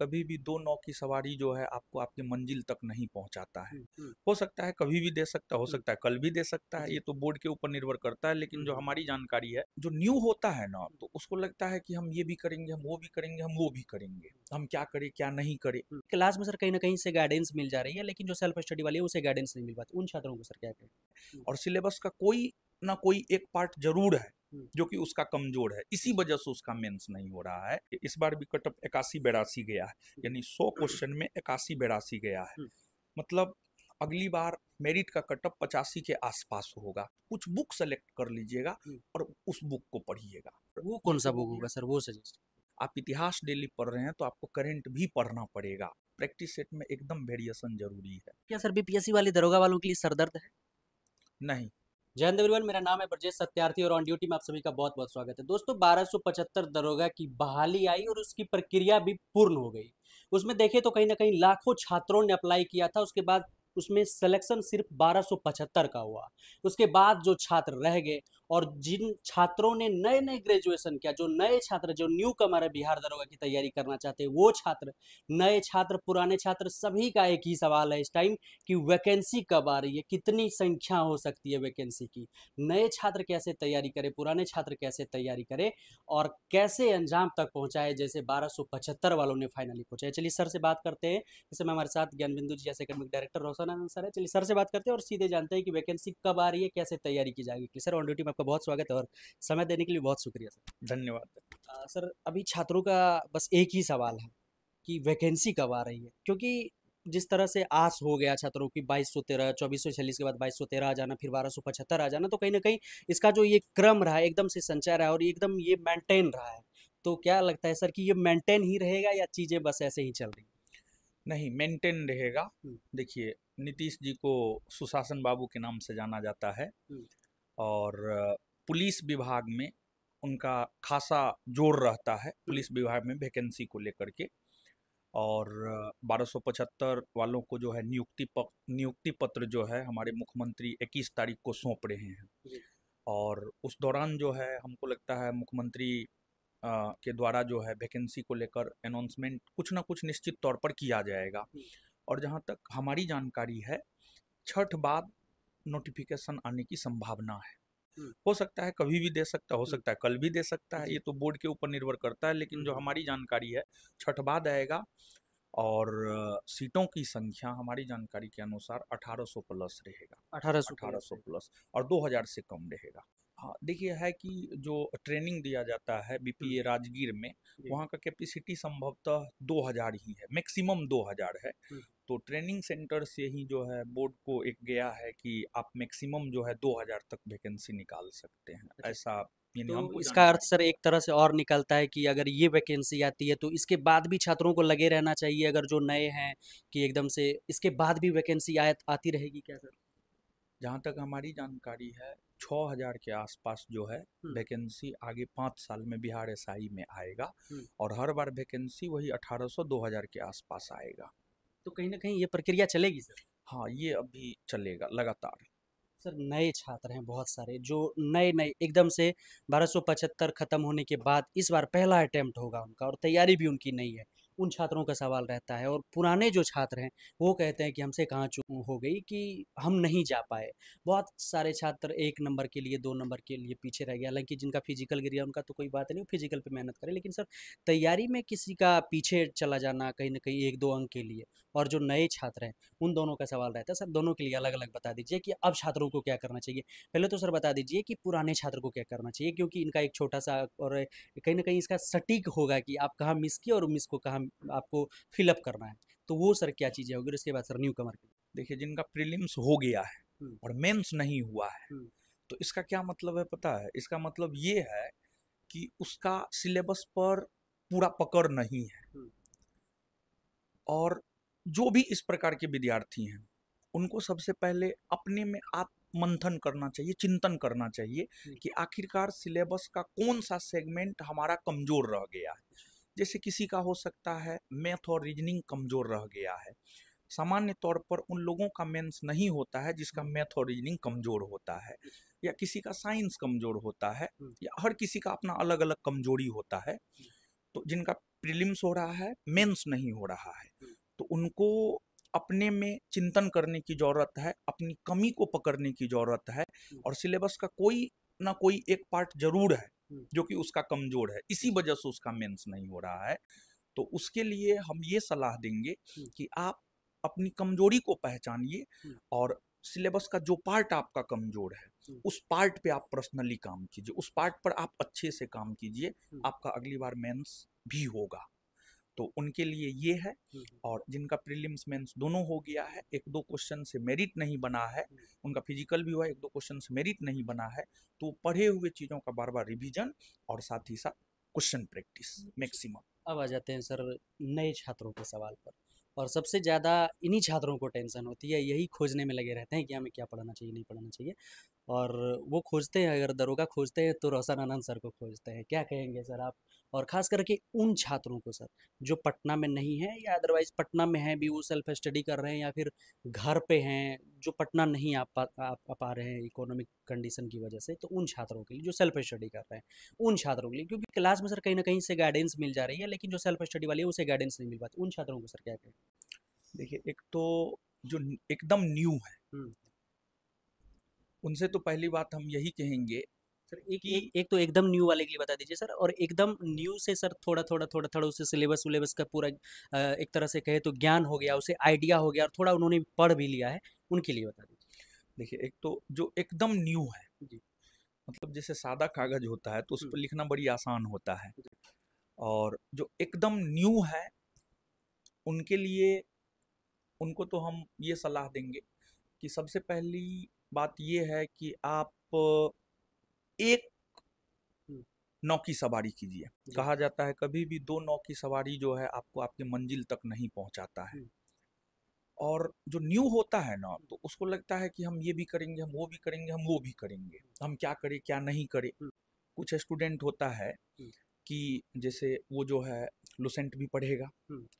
कभी भी दो नौ की सवारी जो है आपको आपकी मंजिल तक नहीं पहुंचाता है हो सकता है कभी भी दे सकता हो सकता है कल भी दे सकता है ये तो बोर्ड के ऊपर निर्भर करता है लेकिन जो हमारी जानकारी है जो न्यू होता है ना तो उसको लगता है कि हम ये भी करेंगे हम वो भी करेंगे हम वो भी करेंगे हम क्या करें क्या नहीं करें क्लास में सर कहीं ना कहीं से गाइडेंस मिल जा रही है लेकिन जो सेल्फ स्टडी वाली है उसे गाइडेंस नहीं मिल पाती उन छात्रों को सर क्या करें और सिलेबस का कोई ना कोई एक पार्ट जरूर है जो कि उसका कमजोर है इसी वजह से उसका मेंस नहीं हो रहा है इस बार भी कटअप इक्यासी बेरासी गया है यानी सौ क्वेश्चन में इक्यासी बेरासी गया है मतलब अगली बार मेरिट का कटअप पचासी के आसपास होगा कुछ बुक सेलेक्ट कर लीजिएगा और उस बुक को पढ़िएगा वो कौन सा बुक होगा सर वो सजेस्ट आप इतिहास डेली पढ़ रहे हैं तो आपको करंट भी पढ़ना पड़ेगा प्रैक्टिस सेट में एकदम वेरिएशन जरूरी है क्या सर बीपीएससी वाले दरोगा वालों के लिए सरदर्द है नहीं जय हिंद एवरीवन मेरा नाम है ब्रजेश सत्यार्थी और ऑन ड्यूटी में आप सभी का बहुत बहुत स्वागत है दोस्तों बारह दरोगा की बहाली आई और उसकी प्रक्रिया भी पूर्ण हो गई उसमें देखे तो कहीं ना कहीं लाखों छात्रों ने अप्लाई किया था उसके बाद उसमें सिलेक्शन सिर्फ 1275 का हुआ उसके बाद जो छात्र रह गए और जिन छात्रों ने नए नए ग्रेजुएशन किया जो नए छात्र जो न्यू कमर है बिहार दरोगा की तैयारी करना चाहते हैं वो छात्र नए छात्र पुराने छात्र सभी का एक ही सवाल है इस टाइम कि वैकेंसी कब आ रही है कितनी संख्या हो सकती है वैकेंसी की नए छात्र कैसे तैयारी करें पुराने छात्र कैसे तैयारी करें और कैसे अंजाम तक पहुँचाए जैसे बारह वालों ने फाइनली पहुँचाया चलिए सर से बात करते हैं इस समय हमारे साथ ज्ञान बिंदु जी जैसे academic director Roshan Anand sir है चलिए सर से बात करते हैं और सीधे जानते हैं कि वैकेंसी कब आ रही है कैसे तैयारी की जाएगी सर ऑन ड्यूटी में आपका बहुत स्वागत है और समय देने के लिए बहुत शुक्रिया सर धन्यवाद सर अभी छात्रों का बस एक ही सवाल है कि वैकेंसी कब आ रही है क्योंकि जिस तरह से आस हो गया छात्रों की बाईस सौ तेरह चौबीस सौ छियालीस के बाद बाईस सौ तेरह आ जाना फिर बारह सौ पचहत्तर आ जाना तो कहीं ना कहीं इसका जो ये क्रम रहा है एकदम से संचय रहा है और एकदम ये मेंटेन रहा है तो क्या लगता है सर कि ये मेंटेन ही रहेगा या चीज़ें बस ऐसे ही चल रही नहीं मेंटेन रहेगा हम्म। देखिए नीतीश जी को सुशासन बाबू के नाम से जाना जाता है हम्म। और पुलिस विभाग में उनका खासा जोर रहता है पुलिस विभाग में वैकेंसी को लेकर के और बारह वालों को जो है नियुक्ति प, नियुक्ति पत्र जो है हमारे मुख्यमंत्री 21 तारीख को सौंप रहे हैं और उस दौरान जो है हमको लगता है मुख्यमंत्री के द्वारा जो है वैकेंसी को लेकर अनाउंसमेंट कुछ ना कुछ निश्चित तौर पर किया जाएगा और जहाँ तक हमारी जानकारी है छठ बाद नोटिफिकेशन आने की संभावना है हो सकता है कभी भी दे सकता हो सकता है कल भी दे सकता है ये तो बोर्ड के ऊपर निर्भर करता है लेकिन जो हमारी जानकारी है बाद आएगा और सीटों की संख्या हमारी जानकारी के अनुसार 1800 प्लस रहेगा 1800 1800 प्लस और 2000 से कम रहेगा हाँ देखिए है कि जो ट्रेनिंग दिया जाता है बीपीए राजगीर में वहाँ का कैपेसिटी संभवतः 2000 ही है मैक्सिमम 2000 है तो ट्रेनिंग सेंटर से ही जो है बोर्ड को एक गया है कि आप मैक्सिमम जो है दो हज़ार तक वैकेंसी निकाल सकते हैं अच्छा। ऐसा तो हम इसका अर्थ सर एक तरह से और निकलता है कि अगर ये वैकेंसी आती है तो इसके बाद भी छात्रों को लगे रहना चाहिए अगर जो नए हैं कि एकदम से इसके बाद भी वैकेंसी आती रहेगी क्या सर जहाँ तक हमारी जानकारी है छः हजार के आसपास जो है वैकेंसी आगे पाँच साल में बिहार एसआई में आएगा और हर बार वैकेंसी वही अठारह सौ दो हजार के आसपास आएगा तो कहीं ना कहीं ये प्रक्रिया चलेगी सर हाँ ये अभी चलेगा लगातार सर नए छात्र हैं बहुत सारे जो नए नए एकदम से बारह ख़त्म होने के बाद इस बार पहला अटैम्प्ट होगा उनका और तैयारी भी उनकी नहीं है उन छात्रों का सवाल रहता है और पुराने जो छात्र हैं वो कहते हैं कि हमसे कहाँ चू हो गई कि हम नहीं जा पाए बहुत सारे छात्र एक नंबर के लिए दो नंबर के लिए पीछे रह गए हालांकि जिनका फिजिकल गिर गया उनका तो कोई बात नहीं फिजिकल पे मेहनत करें लेकिन सर तैयारी में किसी का पीछे चला जाना कहीं ना कहीं एक दो अंक के लिए और जो नए छात्र हैं उन दोनों का सवाल रहता है सर दोनों के लिए अलग अलग बता दीजिए कि अब छात्रों को क्या करना चाहिए पहले तो सर बता दीजिए कि पुराने छात्र को क्या करना चाहिए क्योंकि इनका एक छोटा सा और कहीं ना कहीं इसका सटीक होगा कि आप कहाँ मिस किए और मिस को कहाँ आपको फिलअप करना है तो वो सर क्या चीज़ें होगी उसके बाद सर न्यू कमर की देखिए जिनका प्रिलिम्स हो गया है और मेंस नहीं हुआ है तो इसका क्या मतलब है पता है इसका मतलब ये है कि उसका सिलेबस पर पूरा पकड़ नहीं है और जो भी इस प्रकार के विद्यार्थी हैं उनको सबसे पहले अपने में आप मंथन करना चाहिए चिंतन करना चाहिए कि आखिरकार सिलेबस का कौन सा सेगमेंट हमारा कमज़ोर रह गया है जैसे किसी का हो सकता है मैथ और रीजनिंग कमज़ोर रह गया है सामान्य तौर पर उन लोगों का मेंस नहीं होता है जिसका हम्म। मैथ और रीजनिंग कमज़ोर होता है या किसी का साइंस कमज़ोर होता है हम्म। या हर किसी का अपना अलग अलग कमजोरी होता है हम्म। तो जिनका प्रिलिम्स हो रहा है मेंस नहीं हो रहा है तो उनको अपने में चिंतन करने की ज़रूरत है अपनी कमी को पकड़ने की ज़रूरत है और सिलेबस का कोई ना कोई एक पार्ट जरूर है जो कि उसका कमज़ोर है इसी वजह से उसका मेंस नहीं हो रहा है तो उसके लिए हम ये सलाह देंगे कि आप अपनी कमजोरी को पहचानिए और सिलेबस का जो पार्ट आपका कमजोर है उस पार्ट पे आप पर्सनली काम कीजिए उस पार्ट पर आप अच्छे से काम कीजिए आपका अगली बार मेंस भी होगा तो उनके लिए ये है और जिनका प्रीलिम्स मेंस दोनों हो गया है एक दो क्वेश्चन से मेरिट नहीं बना है उनका फिजिकल भी हुआ एक दो क्वेश्चन से मेरिट नहीं बना है तो पढ़े हुए चीज़ों का बार बार रिविजन और साथ ही साथ क्वेश्चन प्रैक्टिस मैक्सिमम अब आ जाते हैं सर नए छात्रों के सवाल पर और सबसे ज़्यादा इन्हीं छात्रों को टेंशन होती है यही खोजने में लगे रहते हैं कि हमें क्या पढ़ाना चाहिए नहीं पढ़ाना चाहिए और वो खोजते हैं अगर दरोगा खोजते हैं तो रोशन आनंद सर को खोजते हैं क्या कहेंगे सर आप और ख़ास करके उन छात्रों को सर जो पटना में नहीं है या अदरवाइज़ पटना में हैं भी वो सेल्फ स्टडी कर रहे हैं या फिर घर पे हैं जो पटना नहीं आ पा आ, आ पा रहे हैं इकोनॉमिक कंडीशन की वजह से तो उन छात्रों के लिए जो सेल्फ स्टडी कर रहे हैं उन छात्रों के लिए क्योंकि क्लास में सर कहीं ना कहीं से गाइडेंस मिल जा रही है लेकिन जो सेल्फ स्टडी वाली है उसे गाइडेंस नहीं मिल पाती उन छात्रों को सर क्या कहें देखिए एक तो जो एकदम न्यू है हम्म। उनसे तो पहली बात हम यही कहेंगे सर एक, एक एक तो एकदम न्यू वाले के लिए बता दीजिए सर और एकदम न्यू से सर थोड़ा थोड़ा थोड़ा थोड़ा उसे सिलेबस उलेबस का पूरा एक तरह से कहे तो ज्ञान हो गया उसे आइडिया हो गया और थोड़ा उन्होंने पढ़ भी लिया है उनके लिए बता दीजिए देखिए एक तो जो एकदम न्यू है जी मतलब जैसे सादा कागज होता है तो उस पर लिखना बड़ी आसान होता है और जो एकदम न्यू है उनके लिए उनको तो हम ये सलाह देंगे कि सबसे पहली बात ये है कि आप एक नौ की सवारी कीजिए कहा जाता है कभी भी दो नौ की सवारी जो है आपको आपकी मंजिल तक नहीं पहुंचाता है और जो न्यू होता है ना तो उसको लगता है कि हम ये भी करेंगे हम वो भी करेंगे हम वो भी करेंगे हम क्या करें क्या नहीं करें कुछ स्टूडेंट होता है कि जैसे वो जो है लुसेंट भी पढ़ेगा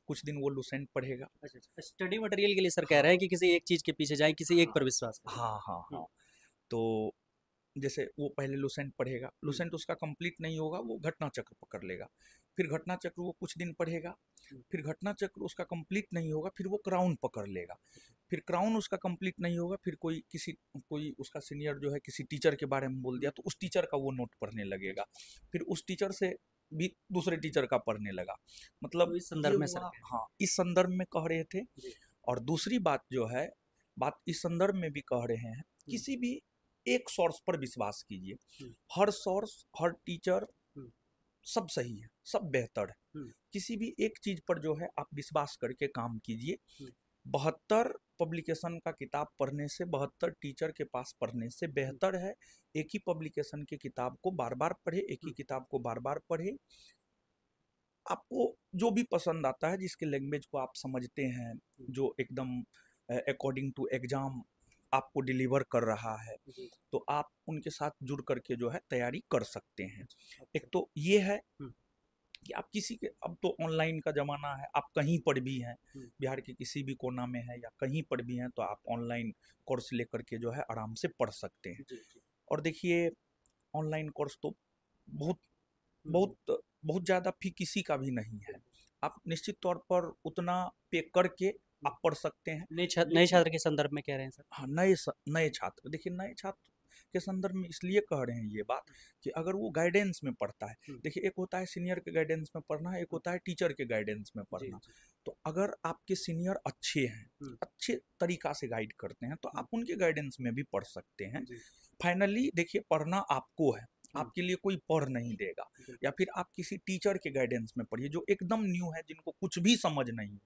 कुछ दिन वो लुसेंट पढ़ेगा अच्छा स्टडी अच्छा। मटेरियल के लिए सर कह रहे हैं कि किसी एक चीज़ के पीछे जाए किसी एक पर हाँ। विश्वास हाँ हाँ हाँ तो जैसे वो पहले लुसेंट पढ़ेगा लुसेंट उसका कंप्लीट नहीं होगा वो घटना चक्र पकड़ लेगा फिर घटना चक्र वो कुछ दिन पढ़ेगा फिर घटना चक्र उसका कंप्लीट नहीं होगा फिर वो क्राउन पकड़ लेगा अच्छा। फिर क्राउन उसका कंप्लीट नहीं होगा फिर कोई किसी कोई उसका सीनियर जो है किसी टीचर के बारे में बोल दिया तो उस टीचर का वो नोट पढ़ने लगेगा फिर उस टीचर से भी दूसरे टीचर का पढ़ने लगा मतलब तो इस संदर्भ में सर हाँ इस संदर्भ में कह रहे थे और दूसरी बात जो है बात इस संदर्भ में भी कह रहे हैं किसी भी एक सोर्स पर विश्वास कीजिए हर सोर्स हर टीचर सब सही है सब बेहतर है किसी भी एक चीज पर जो है आप विश्वास करके काम कीजिए बहत्तर पब्लिकेशन का किताब पढ़ने से बहत्तर टीचर के पास पढ़ने से बेहतर है एक ही पब्लिकेशन के किताब को बार बार पढ़े एक ही हम्म। किताब को बार बार पढ़े आपको जो भी पसंद आता है जिसके लैंग्वेज को आप समझते हैं हम्म। जो एकदम अकॉर्डिंग टू एग्ज़ाम आपको डिलीवर कर रहा है तो आप उनके साथ जुड़ करके जो है तैयारी कर सकते हैं अच्छा। एक तो ये है हम्म। कि आप किसी के अब तो ऑनलाइन का ज़माना है आप कहीं पर भी हैं बिहार के किसी भी कोना में है या कहीं पर भी हैं तो आप ऑनलाइन कोर्स लेकर के जो है आराम से पढ़ सकते हैं और देखिए ऑनलाइन कोर्स तो बहुत बहुत बहुत ज़्यादा फी किसी का भी नहीं है आप निश्चित तौर पर उतना पे करके आप पढ़ सकते हैं नए छात्र नए छात्र के संदर्भ में कह रहे हैं सर हाँ नए नए छात्र देखिए नए छात्र के संदर्भ में इसलिए कह रहे हैं ये बात हम्म। कि अगर वो गाइडेंस में पढ़ता है हम्म। देखिए एक होता है सीनियर के गाइडेंस में पढ़ना एक हम्म। होता है टीचर के गाइडेंस में पढ़ना तो अगर आपके सीनियर अच्छे हैं अच्छे तरीका से गाइड करते हैं तो आप उनके गाइडेंस में भी पढ़ सकते हैं फाइनली देखिए पढ़ना आपको है आपके लिए कोई पढ़ नहीं देगा या फिर आप किसी टीचर के गाइडेंस में पढ़िए जो एकदम न्यू है जिनको कुछ भी समझ नहीं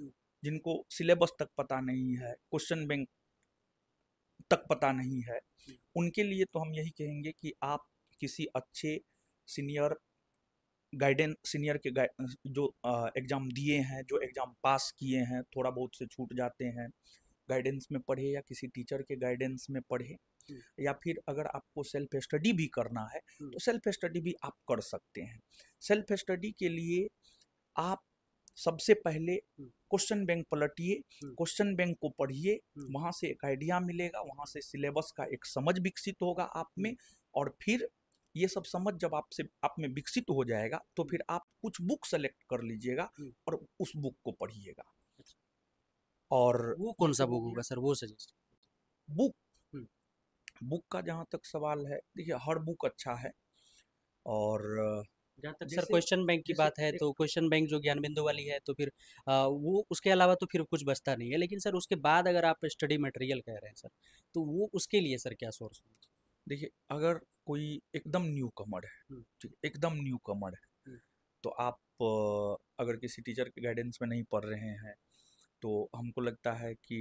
है जिनको सिलेबस तक पता नहीं है क्वेश्चन बैंक तक पता नहीं है उनके लिए तो हम यही कहेंगे कि आप किसी अच्छे सीनियर गाइडेंस सीनियर के जो एग्ज़ाम दिए हैं जो एग्ज़ाम पास किए हैं थोड़ा बहुत से छूट जाते हैं गाइडेंस में पढ़े या किसी टीचर के गाइडेंस में पढ़े या फिर अगर आपको सेल्फ स्टडी भी करना है तो सेल्फ स्टडी भी आप कर सकते हैं सेल्फ स्टडी के लिए आप सबसे पहले क्वेश्चन बैंक पलटिए क्वेश्चन बैंक को पढ़िए वहाँ से एक आइडिया मिलेगा वहाँ से सिलेबस का एक समझ विकसित होगा आप में और फिर ये सब समझ जब आपसे आप में विकसित हो जाएगा तो फिर आप कुछ बुक सेलेक्ट कर लीजिएगा और उस बुक को पढ़िएगा अच्छा। और वो कौन सा बुक होगा सर वो सजेस्ट बुक बुक का जहाँ तक सवाल है देखिए हर बुक अच्छा है और जहाँ तक सर क्वेश्चन बैंक की बात है तो क्वेश्चन बैंक जो ज्ञान बिंदु वाली है तो फिर आ, वो उसके अलावा तो फिर कुछ बचता नहीं है लेकिन सर उसके बाद अगर आप स्टडी मटेरियल कह रहे हैं सर तो वो उसके लिए सर क्या सोर्स देखिए अगर कोई एकदम न्यू कमर है ठीक है एकदम न्यू कमर है तो आप अगर किसी टीचर के गाइडेंस में नहीं पढ़ रहे हैं तो हमको लगता है कि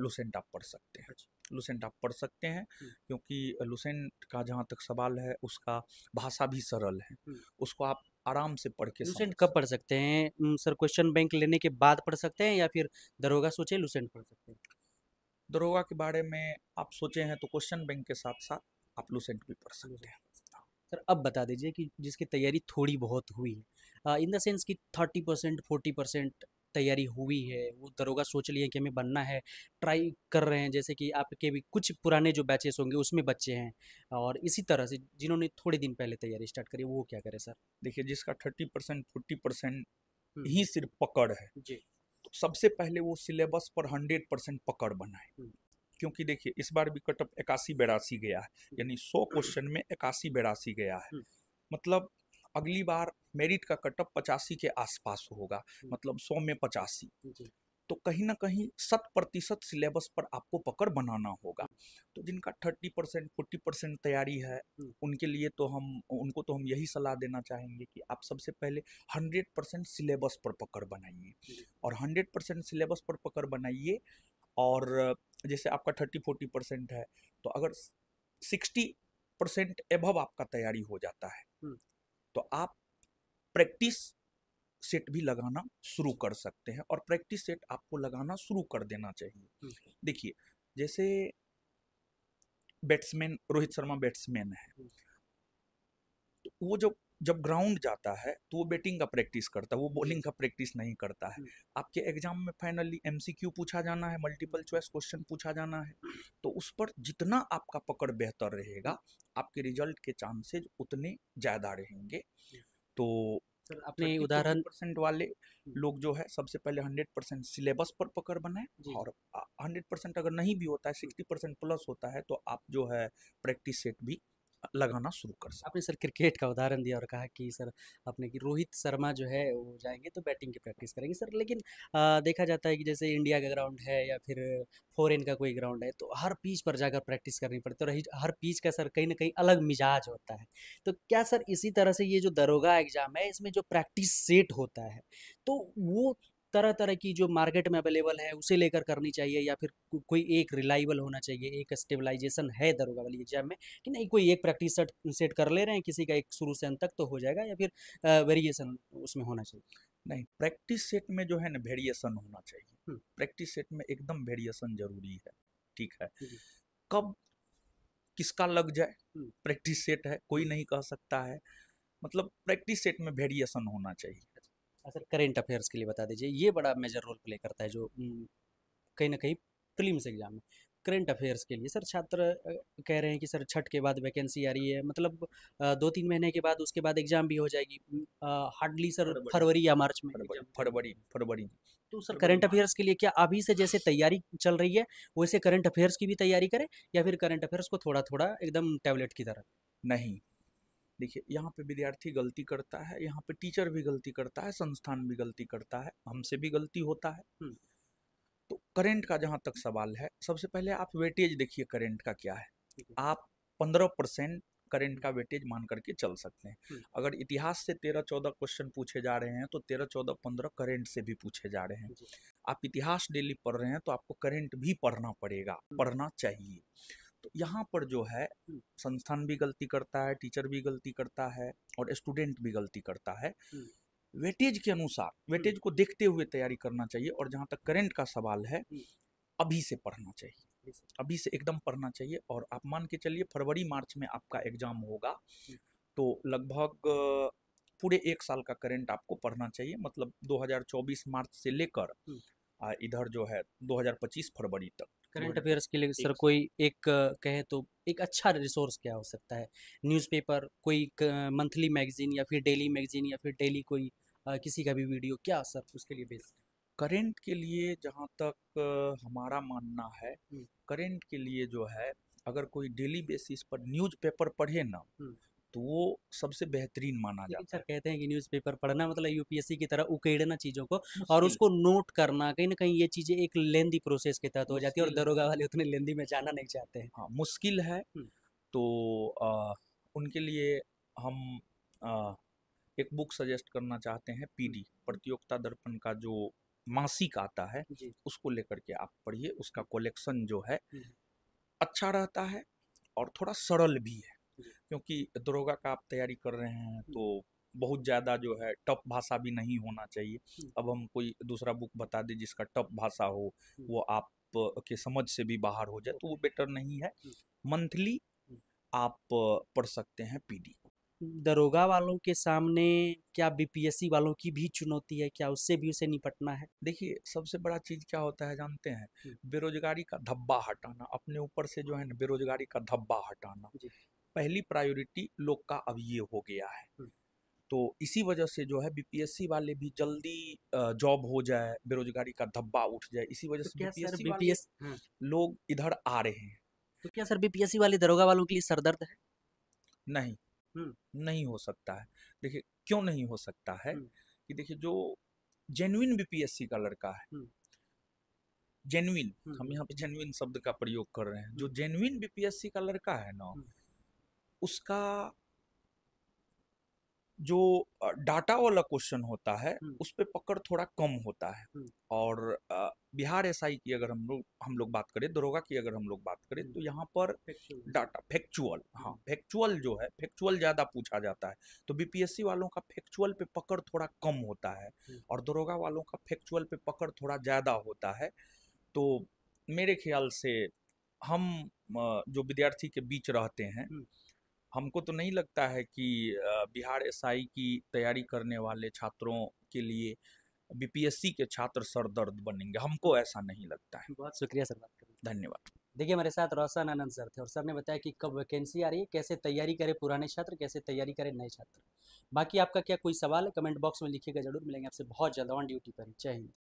लुसेंट आप पढ़ सकते हैं अच्छा। लुसेंट आप पढ़ सकते हैं क्योंकि लुसेंट का जहाँ तक सवाल है उसका भाषा भी सरल है उसको आप आराम से पढ़ के लुसेंट कब पढ़ सकते हैं सर क्वेश्चन बैंक लेने के बाद पढ़ सकते हैं या फिर दरोगा सोचे लुसेंट पढ़ सकते हैं दरोगा के बारे में आप सोचे हैं तो क्वेश्चन बैंक के साथ साथ आप लुसेंट भी पढ़ सकते हैं सर अब बता दीजिए कि जिसकी तैयारी थोड़ी बहुत हुई है इन द सेंस कि थर्टी परसेंट फोर्टी परसेंट तैयारी हुई है वो दरोगा सोच लिए कि हमें बनना है ट्राई कर रहे हैं जैसे कि आपके भी कुछ पुराने जो बैचेस होंगे उसमें बच्चे हैं और इसी तरह से जिन्होंने थोड़े दिन पहले तैयारी स्टार्ट करी वो क्या करें सर देखिए जिसका थर्टी परसेंट फोर्टी परसेंट ही सिर्फ पकड़ है जी तो सबसे पहले वो सिलेबस पर हंड्रेड परसेंट पकड़ बनाए क्योंकि देखिए इस बार भी कटअप इक्यासी बेरासी गया है यानी सौ क्वेश्चन में इक्यासी बेरासी गया है मतलब अगली बार मेरिट का कट ऑफ पचासी के आसपास होगा मतलब सौ में पचासी तो कहीं ना कहीं शत प्रतिशत सिलेबस पर आपको पकड़ बनाना होगा तो जिनका थर्टी परसेंट फोर्टी परसेंट तैयारी है उनके लिए तो हम उनको तो हम यही सलाह देना चाहेंगे कि आप सबसे पहले हंड्रेड परसेंट सिलेबस पर पकड़ बनाइए और हंड्रेड परसेंट सिलेबस पर पकड़ बनाइए और जैसे आपका थर्टी फोर्टी परसेंट है तो अगर सिक्सटी परसेंट एभव आपका तैयारी हो जाता है तो आप प्रैक्टिस सेट भी लगाना शुरू कर सकते हैं और प्रैक्टिस सेट आपको लगाना शुरू कर देना चाहिए देखिए जैसे बैट्समैन रोहित शर्मा बैट्समैन है तो वो जब जब ग्राउंड जाता है तो वो बैटिंग का प्रैक्टिस करता है वो बॉलिंग का प्रैक्टिस नहीं करता है हम्म। आपके एग्जाम में फाइनली एमसीक्यू पूछा जाना है मल्टीपल चॉइस क्वेश्चन पूछा जाना है तो उस पर जितना आपका पकड़ बेहतर रहेगा आपके रिजल्ट के चांसेज उतने ज़्यादा रहेंगे हम्म। तो अपने उदाहरण परसेंट वाले लोग जो है सबसे पहले हंड्रेड परसेंट सिलेबस पर पकड़ बनाए और हंड्रेड परसेंट अगर नहीं भी होता है सिक्सटी परसेंट प्लस होता है तो आप जो है प्रैक्टिस सेट भी लगाना शुरू कर सकते आपने सर क्रिकेट का उदाहरण दिया और कहा कि सर आपने कि रोहित शर्मा जो है वो जाएंगे तो बैटिंग की प्रैक्टिस करेंगे सर लेकिन आ, देखा जाता है कि जैसे इंडिया का ग्राउंड है या फिर फॉरेन का कोई ग्राउंड है तो हर पीच पर जाकर प्रैक्टिस करनी पड़ती है और हर पीच का सर कहीं ना कहीं अलग मिजाज होता है तो क्या सर इसी तरह से ये जो दरोगा एग्ज़ाम है इसमें जो प्रैक्टिस सेट होता है तो वो तरह तरह की जो मार्केट में अवेलेबल है उसे लेकर करनी चाहिए या फिर को, कोई एक रिलायबल होना चाहिए एक स्टेबलाइजेशन है दरोगा वाली एग्जाम में कि नहीं कोई एक प्रैक्टिस सेट सेट कर ले रहे हैं किसी का एक शुरू से अंत तक तो हो जाएगा या फिर वेरिएशन उसमें होना चाहिए नहीं प्रैक्टिस सेट में जो है ना वेरिएशन होना चाहिए प्रैक्टिस सेट में एकदम वेरिएशन जरूरी है ठीक है कब किसका लग जाए प्रैक्टिस सेट है कोई नहीं कह सकता है मतलब प्रैक्टिस सेट में वेरिएशन होना चाहिए सर करेंट अफेयर्स के लिए बता दीजिए ये बड़ा मेजर रोल प्ले करता है जो कहीं ना कहीं प्रीलिम्स एग्जाम में करेंट अफेयर्स के लिए सर छात्र कह रहे हैं कि सर छठ के बाद वैकेंसी आ रही है मतलब दो तीन महीने के बाद उसके बाद एग्ज़ाम भी हो जाएगी हार्डली सर फरवरी या मार्च में फरवरी फरवरी तो सर करंट अफेयर्स के लिए क्या अभी से जैसे तैयारी चल रही है वैसे करंट अफेयर्स की भी तैयारी करें या फिर करंट अफेयर्स को थोड़ा थोड़ा एकदम टैबलेट की तरह नहीं देखिए यहाँ पे विद्यार्थी गलती करता है यहाँ पे टीचर भी गलती करता है संस्थान भी गलती करता है हमसे भी गलती होता है तो करेंट का जहाँ तक सवाल है सबसे पहले आप वेटेज देखिए करेंट का क्या है आप पंद्रह परसेंट करेंट का वेटेज मान करके चल सकते हैं अगर इतिहास से तेरह चौदह क्वेश्चन पूछे जा रहे हैं तो तेरह चौदह पंद्रह करेंट से भी पूछे जा रहे हैं आप इतिहास डेली पढ़ रहे हैं तो आपको करेंट भी पढ़ना पड़ेगा पढ़ना चाहिए तो यहाँ पर जो है संस्थान भी गलती करता है टीचर भी गलती करता है और स्टूडेंट भी गलती करता है वेटेज के अनुसार वेटेज को देखते हुए तैयारी करना चाहिए और जहाँ तक करंट का सवाल है अभी से पढ़ना चाहिए अभी से एकदम पढ़ना चाहिए और आप मान के चलिए फरवरी मार्च में आपका एग्जाम होगा तो लगभग पूरे एक साल का करंट आपको पढ़ना चाहिए मतलब 2024 मार्च से लेकर इधर जो है 2025 फरवरी तक करंट तो अफेयर्स के लिए सर कोई एक कहें तो एक अच्छा रिसोर्स क्या हो सकता है न्यूज़पेपर कोई मंथली मैगजीन या फिर डेली मैगजीन या फिर डेली कोई आ, किसी का भी वीडियो क्या सर उसके लिए बेस्ट करंट के लिए जहाँ तक हमारा मानना है करंट के लिए जो है अगर कोई डेली बेसिस पर न्यूज़पेपर पढ़े ना तो वो सबसे बेहतरीन माना जाता है कहते हैं कि न्यूज़पेपर पढ़ना मतलब यूपीएससी की तरह उकेड़ना चीज़ों को और उसको नोट करना कहीं ना कहीं ये चीज़ें एक लेंदी प्रोसेस के तहत हो जाती है और दरोगा वाले उतने लेंदी में जाना नहीं चाहते हैं हाँ मुश्किल है तो आ, उनके लिए हम आ, एक बुक सजेस्ट करना चाहते हैं पीडी प्रतियोगिता दर्पण का जो मासिक आता है उसको लेकर के आप पढ़िए उसका कलेक्शन जो है अच्छा रहता है और थोड़ा सरल भी है क्योंकि दरोगा का आप तैयारी कर रहे हैं तो बहुत ज़्यादा जो है टफ भाषा भी नहीं होना चाहिए अब हम कोई दूसरा बुक बता दें जिसका टफ भाषा हो वो आप के समझ से भी बाहर हो जाए तो वो बेटर नहीं है मंथली आप पढ़ सकते हैं पीडी दरोगा वालों के सामने क्या बीपीएससी वालों की भी चुनौती है क्या उससे भी उसे निपटना है देखिए सबसे बड़ा चीज़ क्या होता है जानते हैं बेरोजगारी का धब्बा हटाना अपने ऊपर से जो है ना बेरोजगारी का धब्बा हटाना पहली प्रायोरिटी लोग का अब ये हो गया है तो इसी वजह से जो है बीपीएससी वाले भी जल्दी जॉब हो जाए बेरोजगारी का धब्बा उठ जाए इसी वजह तो से बीपीएससी बीपीएस लोग इधर आ रहे हैं तो क्या सर बीपीएससी वाले दरोगा वालों के लिए सरदर्द है नहीं नहीं हो सकता है देखिए क्यों नहीं हो सकता है कि देखिए जो जेन्युइन बीपीएससी का लड़का है जेन्युन हम यहाँ पे जेन्युन शब्द का प्रयोग कर रहे हैं जो जेन्युन बीपीएससी का लड़का है ना उसका जो डाटा वाला क्वेश्चन होता है उस पर पकड़ थोड़ा कम होता है और बिहार आई की अगर हम लोग हम लोग बात करें दरोगा की अगर हम लोग बात करें तो यहाँ पर डाटा फैक्चुअल हाँ फैक्चुअल जो है फैक्चुअल ज़्यादा पूछा जाता है तो बीपीएससी वालों का फैक्चुअल पे पकड़ थोड़ा कम होता है और दरोगा वालों का फैक्चुअल पे पकड़ थोड़ा ज़्यादा होता है तो मेरे ख्याल से हम जो विद्यार्थी के बीच रहते हैं हमको तो नहीं लगता है कि बिहार एसआई की तैयारी करने वाले छात्रों के लिए बीपीएससी के छात्र सरदर्द बनेंगे हमको ऐसा नहीं लगता है बहुत शुक्रिया सर बात करें धन्यवाद देखिए हमारे साथ रोशन आनंद सर थे और सर ने बताया कि कब वैकेंसी आ रही है कैसे तैयारी करें पुराने छात्र कैसे तैयारी करें नए छात्र बाकी आपका क्या कोई सवाल है कमेंट बॉक्स में लिखिएगा जरूर मिलेंगे आपसे बहुत जल्द ऑन ड्यूटी पर जय हिंद